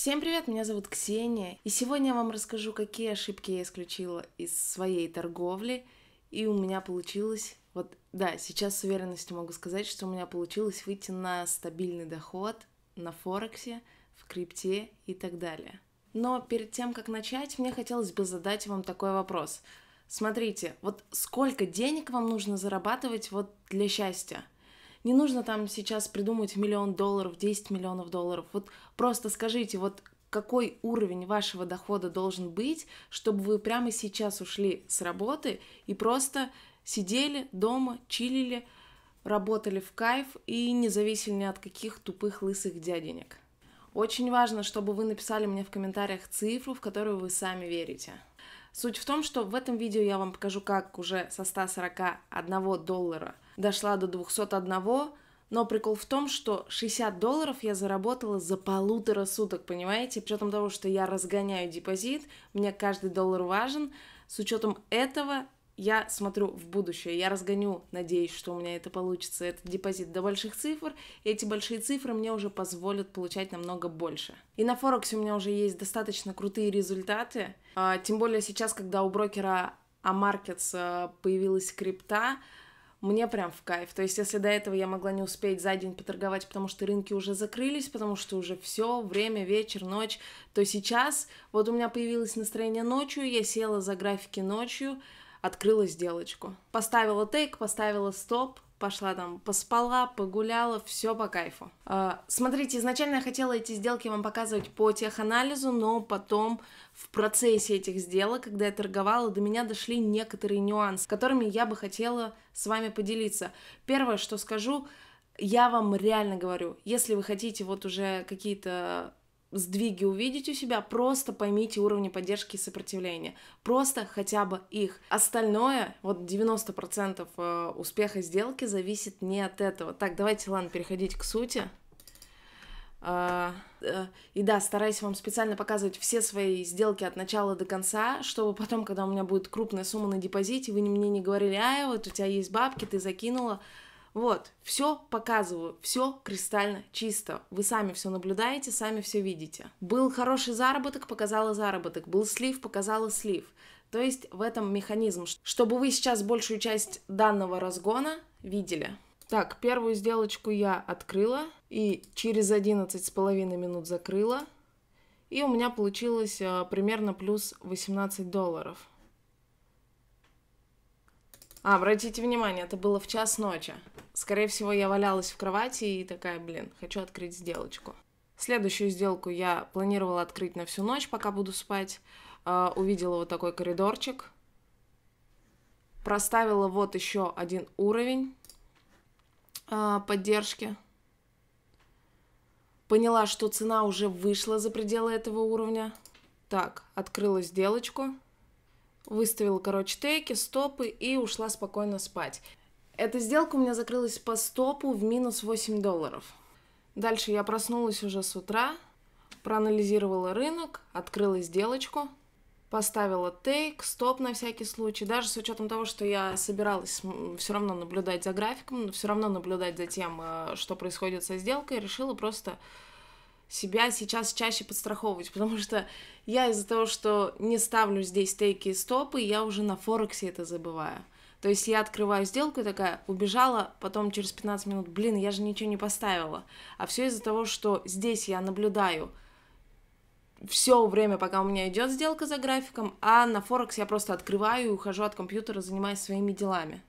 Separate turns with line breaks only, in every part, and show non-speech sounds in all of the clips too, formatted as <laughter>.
Всем привет, меня зовут Ксения, и сегодня я вам расскажу, какие ошибки я исключила из своей торговли, и у меня получилось, вот, да, сейчас с уверенностью могу сказать, что у меня получилось выйти на стабильный доход на Форексе, в крипте и так далее. Но перед тем, как начать, мне хотелось бы задать вам такой вопрос. Смотрите, вот сколько денег вам нужно зарабатывать вот для счастья – не нужно там сейчас придумать миллион долларов, 10 миллионов долларов. Вот просто скажите, вот какой уровень вашего дохода должен быть, чтобы вы прямо сейчас ушли с работы и просто сидели дома, чилили, работали в кайф и не зависели ни от каких тупых лысых дяденек. Очень важно, чтобы вы написали мне в комментариях цифру, в которую вы сами верите. Суть в том, что в этом видео я вам покажу, как уже со 141 доллара – дошла до 201, но прикол в том, что 60 долларов я заработала за полутора суток, понимаете? С учетом того, что я разгоняю депозит, мне каждый доллар важен, с учетом этого я смотрю в будущее, я разгоню, надеюсь, что у меня это получится, этот депозит до больших цифр, и эти большие цифры мне уже позволят получать намного больше. И на Форексе у меня уже есть достаточно крутые результаты, а, тем более сейчас, когда у брокера Амаркетс а, появилась крипта, мне прям в кайф. То есть, если до этого я могла не успеть за день поторговать, потому что рынки уже закрылись, потому что уже все, время, вечер, ночь, то сейчас вот у меня появилось настроение ночью, я села за графики ночью, открыла сделочку. Поставила тейк, поставила стоп, пошла там, поспала, погуляла, все по кайфу. А, смотрите, изначально я хотела эти сделки вам показывать по теханализу, но потом в процессе этих сделок, когда я торговала, до меня дошли некоторые нюансы, которыми я бы хотела с вами поделиться. Первое, что скажу, я вам реально говорю, если вы хотите вот уже какие-то сдвиги увидеть у себя, просто поймите уровни поддержки и сопротивления. Просто хотя бы их. Остальное, вот 90% э, успеха сделки зависит не от этого. Так, давайте, ладно, переходить к сути. Э, э, и да, стараюсь вам специально показывать все свои сделки от начала до конца, чтобы потом, когда у меня будет крупная сумма на депозите, вы мне не говорили, а, вот у тебя есть бабки, ты закинула, вот, все показываю, все кристально чисто. Вы сами все наблюдаете, сами все видите. Был хороший заработок, показала заработок. Был слив, показала слив. То есть в этом механизм, чтобы вы сейчас большую часть данного разгона видели. Так, первую сделочку я открыла и через 11 с половиной минут закрыла. И у меня получилось э, примерно плюс 18 долларов. А, обратите внимание, это было в час ночи. Скорее всего, я валялась в кровати и такая, блин, хочу открыть сделочку. Следующую сделку я планировала открыть на всю ночь, пока буду спать. Э, увидела вот такой коридорчик. Проставила вот еще один уровень э, поддержки. Поняла, что цена уже вышла за пределы этого уровня. Так, открыла сделочку выставила, короче, тейки, стопы и ушла спокойно спать. Эта сделка у меня закрылась по стопу в минус 8 долларов. Дальше я проснулась уже с утра, проанализировала рынок, открыла сделочку, поставила тейк, стоп на всякий случай. Даже с учетом того, что я собиралась все равно наблюдать за графиком, все равно наблюдать за тем, э, что происходит со сделкой, решила просто себя сейчас чаще подстраховывать, <laughs> потому что я из-за того, что не ставлю здесь стейки и стопы, я уже на Форексе это забываю. То есть я открываю сделку и такая, убежала, потом через 15 минут, блин, я же ничего не поставила. А все из-за того, что здесь я наблюдаю все время, пока у меня идет сделка за графиком, а на Форекс я просто открываю и ухожу от компьютера, занимаясь своими делами.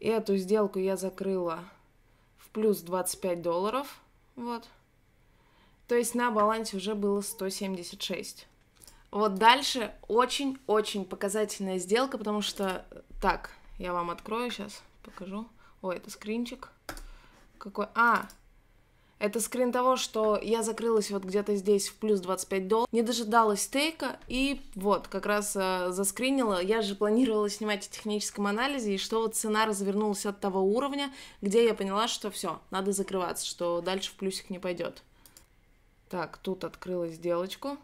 Эту сделку я закрыла в плюс 25 долларов. Вот. То есть на балансе уже было 176. Вот дальше очень-очень показательная сделка, потому что... Так, я вам открою сейчас, покажу. Ой, это скринчик. Какой? А, это скрин того, что я закрылась вот где-то здесь в плюс 25 долларов, не дожидалась стейка и вот, как раз э, заскринила. Я же планировала снимать о техническом анализе, и что вот цена развернулась от того уровня, где я поняла, что все, надо закрываться, что дальше в плюсик не пойдет. Так, тут открыла сделочку.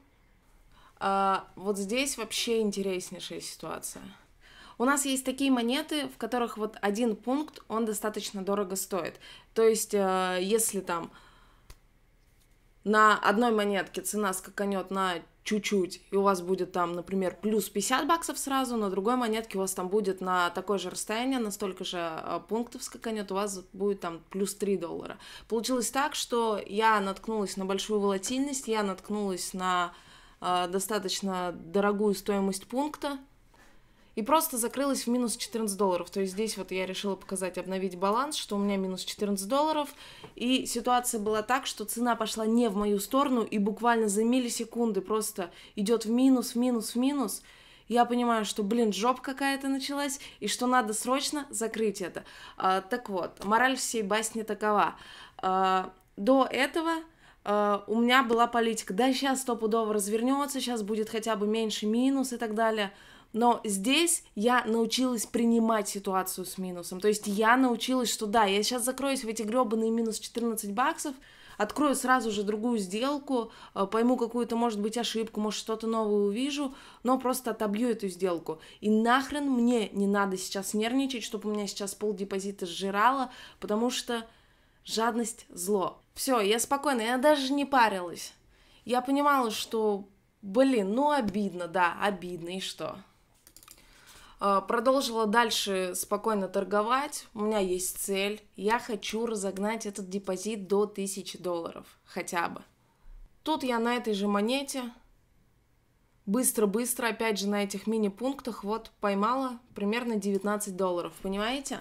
А, вот здесь вообще интереснейшая ситуация. У нас есть такие монеты, в которых вот один пункт, он достаточно дорого стоит. То есть, э, если там на одной монетке цена скаканет на чуть-чуть, и у вас будет там, например, плюс 50 баксов сразу, на другой монетке у вас там будет на такое же расстояние, на столько же а, пунктов скаканет, у вас будет там плюс 3 доллара. Получилось так, что я наткнулась на большую волатильность, я наткнулась на э, достаточно дорогую стоимость пункта, и просто закрылась в минус 14 долларов. То есть здесь вот я решила показать, обновить баланс, что у меня минус 14 долларов. И ситуация была так, что цена пошла не в мою сторону, и буквально за миллисекунды просто идет в минус, в минус, в минус я понимаю, что, блин, жоп какая-то началась, и что надо срочно закрыть это. А, так вот, мораль всей басни такова. А, до этого а, у меня была политика, да, сейчас стопудово развернется, сейчас будет хотя бы меньше минус и так далее – но здесь я научилась принимать ситуацию с минусом. То есть я научилась, что да, я сейчас закроюсь в эти гребаные минус 14 баксов, открою сразу же другую сделку, э, пойму какую-то, может быть, ошибку, может, что-то новое увижу, но просто отобью эту сделку. И нахрен мне не надо сейчас нервничать, чтобы у меня сейчас пол депозита сжирало, потому что жадность — зло. Все, я спокойно, я даже не парилась. Я понимала, что, блин, ну обидно, да, обидно, и что? Э, продолжила дальше спокойно торговать. У меня есть цель. Я хочу разогнать этот депозит до 1000 долларов хотя бы. Тут я на этой же монете быстро-быстро, опять же, на этих мини-пунктах вот поймала примерно 19 долларов, понимаете?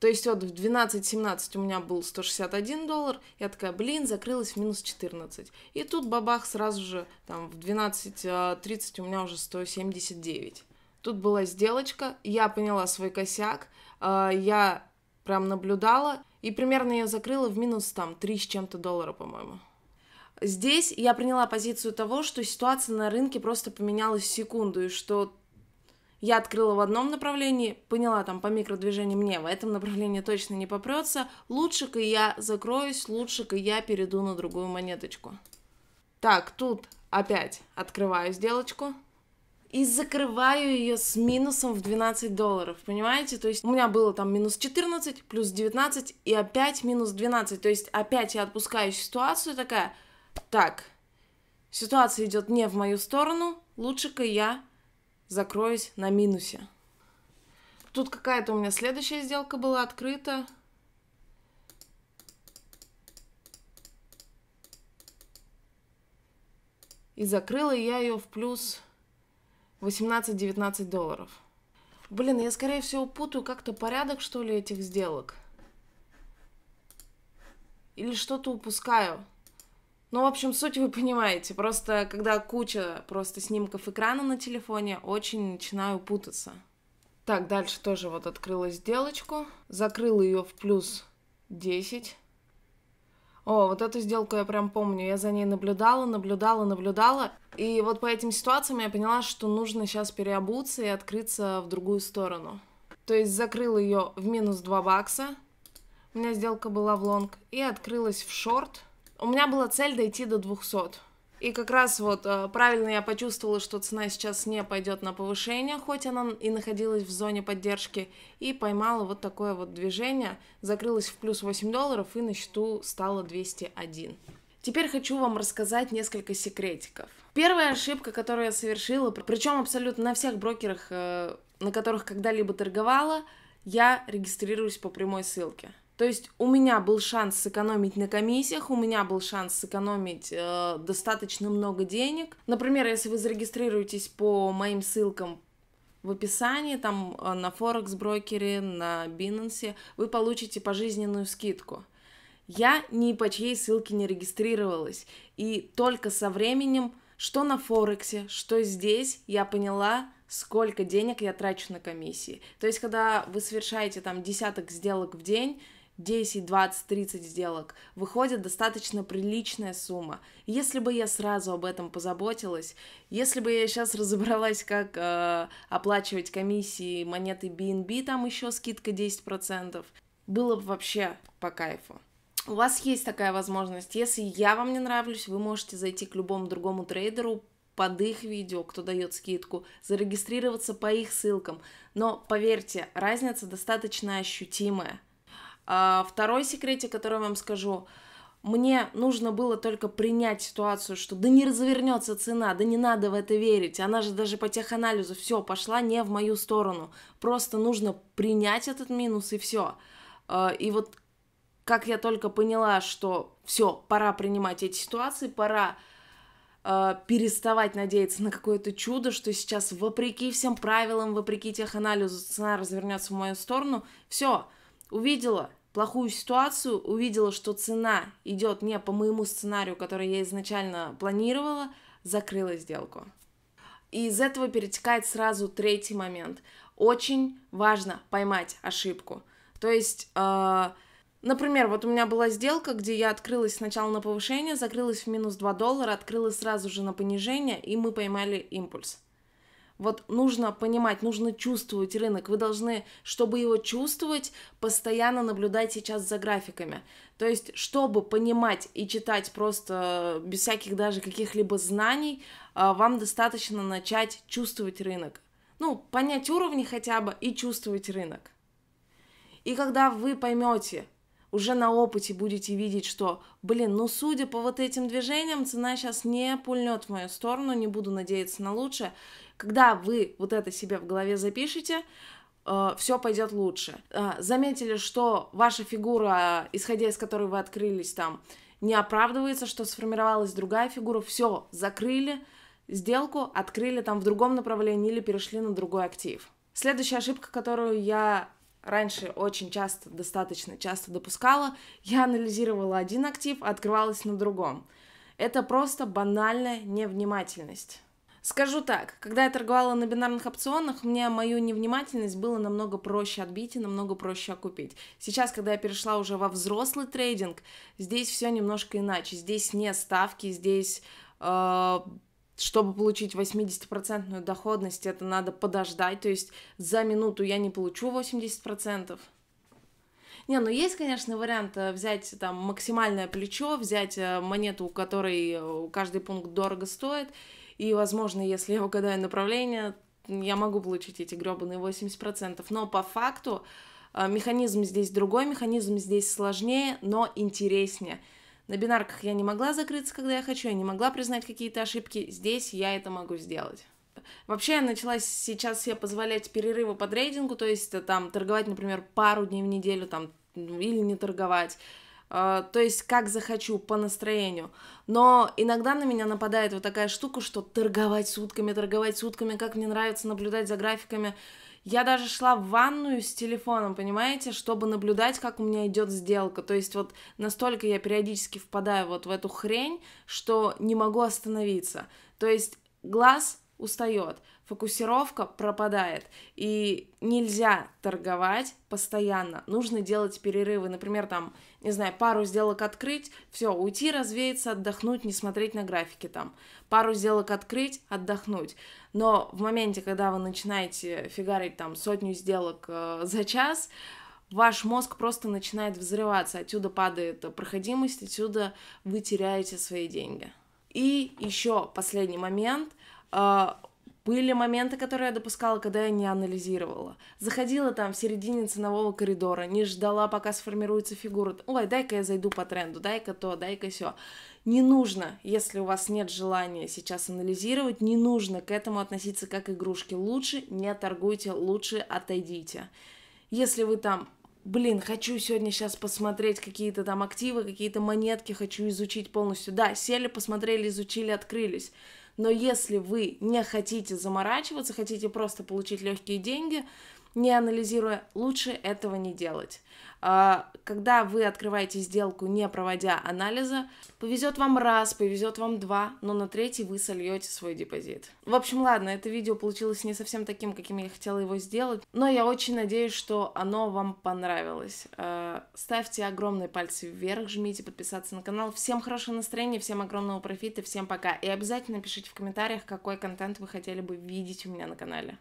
То есть вот в 12-17 у меня был 161 доллар, я такая, блин, закрылась в минус 14. И тут бабах сразу же, там, в 12-30 у меня уже 179. Тут была сделочка, я поняла свой косяк, а, я прям наблюдала, и примерно я закрыла в минус там 3 с чем-то доллара, по-моему. Здесь я приняла позицию того, что ситуация на рынке просто поменялась в секунду, и что я открыла в одном направлении, поняла там по микродвижению мне, в этом направлении точно не попрется, лучше-ка я закроюсь, лучше-ка я перейду на другую монеточку. Так, тут опять открываю сделочку, и закрываю ее с минусом в 12 долларов, понимаете? То есть у меня было там минус 14, плюс 19 и опять минус 12. То есть опять я отпускаю ситуацию такая, так, ситуация идет не в мою сторону, лучше-ка я закроюсь на минусе. Тут какая-то у меня следующая сделка была открыта. И закрыла я ее в плюс 18-19 долларов. Блин, я скорее всего путаю как-то порядок, что ли, этих сделок. Или что-то упускаю. Ну, в общем, суть вы понимаете. Просто, когда куча просто снимков экрана на телефоне, очень начинаю путаться. Так, дальше тоже вот открыла сделочку. Закрыла ее в плюс 10. О, вот эту сделку я прям помню. Я за ней наблюдала, наблюдала, наблюдала. И вот по этим ситуациям я поняла, что нужно сейчас переобуться и открыться в другую сторону. То есть закрыл ее в минус 2 бакса. У меня сделка была в лонг. И открылась в шорт. У меня была цель дойти до 200. И как раз вот а, правильно я почувствовала, что цена сейчас не пойдет на повышение, хоть она и находилась в зоне поддержки, и поймала вот такое вот движение, закрылась в плюс 8 долларов и на счету стало 201. Теперь хочу вам рассказать несколько секретиков. Первая ошибка, которую я совершила, причем абсолютно на всех брокерах, э, на которых когда-либо торговала, я регистрируюсь по прямой ссылке. То есть у меня был шанс сэкономить на комиссиях, у меня был шанс сэкономить э, достаточно много денег. Например, если вы зарегистрируетесь по моим ссылкам в описании, там э, на Форекс брокере, на Binance, вы получите пожизненную скидку. Я ни по чьей ссылке не регистрировалась, и только со временем, что на Форексе, что здесь, я поняла, сколько денег я трачу на комиссии. То есть, когда вы совершаете там десяток сделок в день, 10, 20, 30 сделок, выходит достаточно приличная сумма. Если бы я сразу об этом позаботилась, если бы я сейчас разобралась, как э, оплачивать комиссии монеты BNB, там еще скидка 10%, было бы вообще по кайфу. У вас есть такая возможность. Если я вам не нравлюсь, вы можете зайти к любому другому трейдеру, под их видео, кто дает скидку, зарегистрироваться по их ссылкам. Но поверьте, разница достаточно ощутимая. А второй секретик, который я вам скажу. Мне нужно было только принять ситуацию, что да не развернется цена, да не надо в это верить. Она же даже по теханализу все пошла не в мою сторону. Просто нужно принять этот минус и все. А, и вот как я только поняла, что все, пора принимать эти ситуации, пора а, переставать надеяться на какое-то чудо, что сейчас вопреки всем правилам, вопреки теханализу цена развернется в мою сторону, все, увидела плохую ситуацию, увидела, что цена идет не по моему сценарию, который я изначально планировала, закрыла сделку. И из этого перетекает сразу третий момент. Очень важно поймать ошибку. То есть, э, например, вот у меня была сделка, где я открылась сначала на повышение, закрылась в минус 2 доллара, открылась сразу же на понижение, и мы поймали импульс. Вот нужно понимать, нужно чувствовать рынок. Вы должны, чтобы его чувствовать, постоянно наблюдать сейчас за графиками. То есть, чтобы понимать и читать просто э, без всяких даже каких-либо знаний, э, вам достаточно начать чувствовать рынок. Ну, понять уровни хотя бы и чувствовать рынок. И когда вы поймете, уже на опыте будете видеть, что, блин, ну судя по вот этим движениям, цена сейчас не пульнет в мою сторону, не буду надеяться на лучшее. Когда вы вот это себе в голове запишете, э, все пойдет лучше. Э, заметили, что ваша фигура, исходя из которой вы открылись там, не оправдывается, что сформировалась другая фигура, все, закрыли сделку, открыли там в другом направлении или перешли на другой актив. Следующая ошибка, которую я раньше очень часто, достаточно часто допускала, я анализировала один актив, а открывалась на другом. Это просто банальная невнимательность. Скажу так, когда я торговала на бинарных опционах, мне мою невнимательность было намного проще отбить и намного проще окупить. Сейчас, когда я перешла уже во взрослый трейдинг, здесь все немножко иначе. Здесь не ставки, здесь э, чтобы получить 80% доходность, это надо подождать, то есть за минуту я не получу 80%. Не, ну есть, конечно, вариант э, взять там максимальное плечо, взять э, монету, у которой э, каждый пункт дорого стоит, и, возможно, если я угадаю направление, я могу получить эти гребаные 80%, но по факту механизм здесь другой, механизм здесь сложнее, но интереснее. На бинарках я не могла закрыться, когда я хочу, я не могла признать какие-то ошибки. Здесь я это могу сделать. Вообще я начала сейчас себе позволять перерывы по трейдингу, то есть э, там торговать, например, пару дней в неделю там, или не торговать. Э, то есть как захочу, по настроению. Но иногда на меня нападает вот такая штука, что торговать сутками, торговать сутками, как мне нравится наблюдать за графиками. Я даже шла в ванную с телефоном, понимаете, чтобы наблюдать, как у меня идет сделка. То есть вот настолько я периодически впадаю вот в эту хрень, что не могу остановиться. То есть глаз устает, фокусировка пропадает, и нельзя торговать постоянно, нужно делать перерывы, например, там не знаю, пару сделок открыть, все, уйти, развеяться, отдохнуть, не смотреть на графики там. Пару сделок открыть, отдохнуть. Но в моменте, когда вы начинаете фигарить там сотню сделок э, за час, ваш мозг просто начинает взрываться, отсюда падает проходимость, отсюда вы теряете свои деньги. И еще последний момент. Э, были моменты, которые я допускала, когда я не анализировала. Заходила там в середине ценового коридора, не ждала, пока сформируется фигура. Ой, дай-ка я зайду по тренду, дай-ка то, дай-ка все. Не нужно, если у вас нет желания сейчас анализировать, не нужно к этому относиться как игрушки. Лучше не торгуйте, лучше отойдите. Если вы там блин, хочу сегодня сейчас посмотреть какие-то там активы, какие-то монетки, хочу изучить полностью. Да, сели, посмотрели, изучили, открылись. Но если вы не хотите заморачиваться, хотите просто получить легкие деньги, не анализируя, лучше этого не делать. А, когда вы открываете сделку, не проводя анализа, повезет вам раз, повезет вам два, но на третий вы сольете свой депозит. В общем, ладно, это видео получилось не совсем таким, каким я хотела его сделать, но я очень надеюсь, что оно вам понравилось. А, ставьте огромные пальцы вверх, жмите подписаться на канал. Всем хорошего настроения, всем огромного профита, всем пока. И обязательно пишите в комментариях, какой контент вы хотели бы видеть у меня на канале.